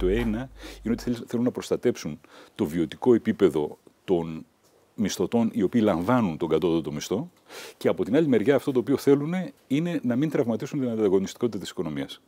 Το ένα είναι ότι θέλουν να προστατέψουν το βιωτικό επίπεδο των μισθωτών οι οποίοι λαμβάνουν τον κατώτατο μισθό και από την άλλη μεριά αυτό το οποίο θέλουν είναι να μην τραυματίσουν την ανταγωνιστικότητα της οικονομίας.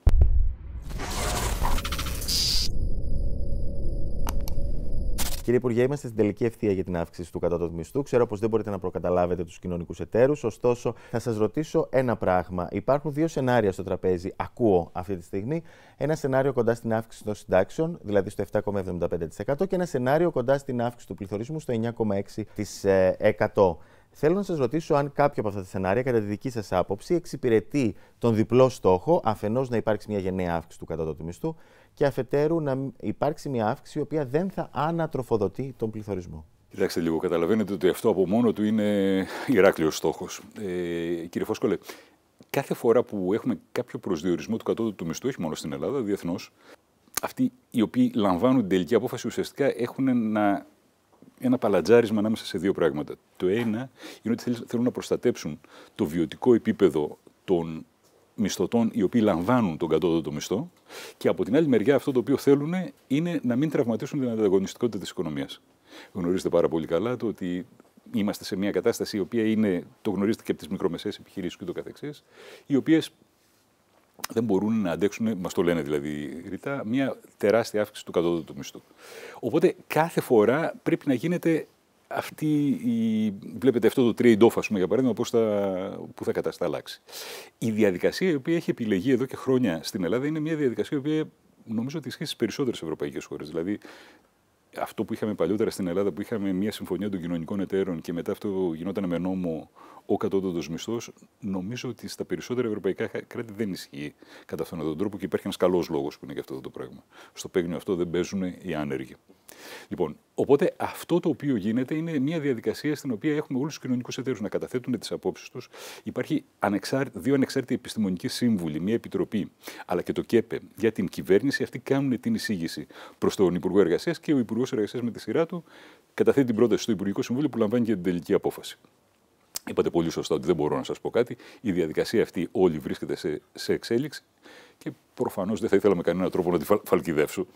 Κύριε Υπουργέ, είμαστε στην τελική ευθεία για την αύξηση του κατώτατου μισθού. Ξέρω πως δεν μπορείτε να προκαταλάβετε τους κοινωνικούς εταίρους. Ωστόσο, θα σας ρωτήσω ένα πράγμα. Υπάρχουν δύο σενάρια στο τραπέζι, ακούω αυτή τη στιγμή. Ένα σενάριο κοντά στην αύξηση των συντάξεων, δηλαδή στο 7,75%, και ένα σενάριο κοντά στην αύξηση του πληθωρισμού στο 9,6%. Θέλω να σας ρωτήσω αν κάποιο από αυτά τα σενάρια, κατά τη δική σας άποψη, εξυπηρετεί τον διπλό στόχο, αφενός να υπάρξει μια γενναία αύξηση του κατώτατου μισθού και αφετέρου να υπάρξει μια αύξηση η οποία δεν θα ανατροφοδοτεί τον πληθωρισμό. Κοιτάξτε λίγο, καταλαβαίνετε ότι αυτό από μόνο του είναι Ηράκλειος στόχος. Ε, κύριε Φόσκολε, κάθε φορά που έχουμε κάποιο προσδιορισμό του κατώτατου του μισθού, όχι μόνο στην Ελλάδα, διεθνώς, αυτοί οι οποίοι λαμβάνουν την τελική απόφαση ουσιαστικά έχουν να ένα παλατζάρισμα ανάμεσα σε δύο πράγματα. Το ένα είναι ότι θέλουν να προστατέψουν το βιωτικό επίπεδο των μισθωτών οι οποίοι λαμβάνουν τον κατώτατο μισθό και από την άλλη μεριά αυτό το οποίο θέλουν είναι να μην τραυματίσουν την ανταγωνιστικότητα της οικονομίας. Γνωρίζετε πάρα πολύ καλά το ότι είμαστε σε μια κατάσταση η οποία είναι, το γνωρίζετε και από τις μικρομεσαίες επιχειρήσεις και το καθεξής, οι οποίες δεν μπορούν να αντέξουν, μας το λένε δηλαδή ρητά, μια τεράστια αύξηση του κατώτατου του μισθού. Οπότε κάθε φορά πρέπει να γίνεται αυτή η, βλέπετε αυτό το trade-off, ας πούμε, για παράδειγμα, πώς θα, που θα κατασταλάξει. Η διαδικασία η οποία έχει επιλεγεί εδώ και χρόνια στην Ελλάδα είναι μια διαδικασία η οποία νομίζω ότι ισχύει στις περισσότερες ευρωπαϊκές χώρες. Δηλαδή, αυτό που είχαμε παλιότερα στην Ελλάδα, που είχαμε μια συμφωνία των κοινωνικών εταίρων και μετά αυτό γινόταν με νόμο ο κατώτατος μισθός, νομίζω ότι στα περισσότερα ευρωπαϊκά κράτη δεν ισχύει κατά αυτόν τον τρόπο και υπάρχει ένας καλός λόγος που είναι για αυτό το πράγμα. Στο παίγνιο αυτό δεν παίζουν οι άνεργοι. Λοιπόν, οπότε αυτό το οποίο γίνεται είναι μια διαδικασία στην οποία έχουμε όλους τους κοινωνικούς εταίρους να καταθέτουν τις απόψεις τους. Υπάρχει ανεξάρ... δύο ανεξάρτητοι επιστημονικοί σύμβουλοι, μια επιτροπή, αλλά και το ΚΕΠΕ για την κυβέρνηση. Αυτοί κάνουν την εισήγηση προς τον Υπουργό Εργασίας και ο Υπουργός Εργασίας με τη σειρά του καταθέτει την πρόταση στο Υπουργικό Συμβούλιο που λαμβάνει και την τελική απόφαση. Είπατε πολύ σωστά ότι δεν μπορώ να σας πω κάτι. Η διαδικασία αυτή όλη βρίσκεται σε, σε εξέλιξη και προφανώς δεν θα ήθελα με κανέναν τρόπο να τη φαλκιδεύσω.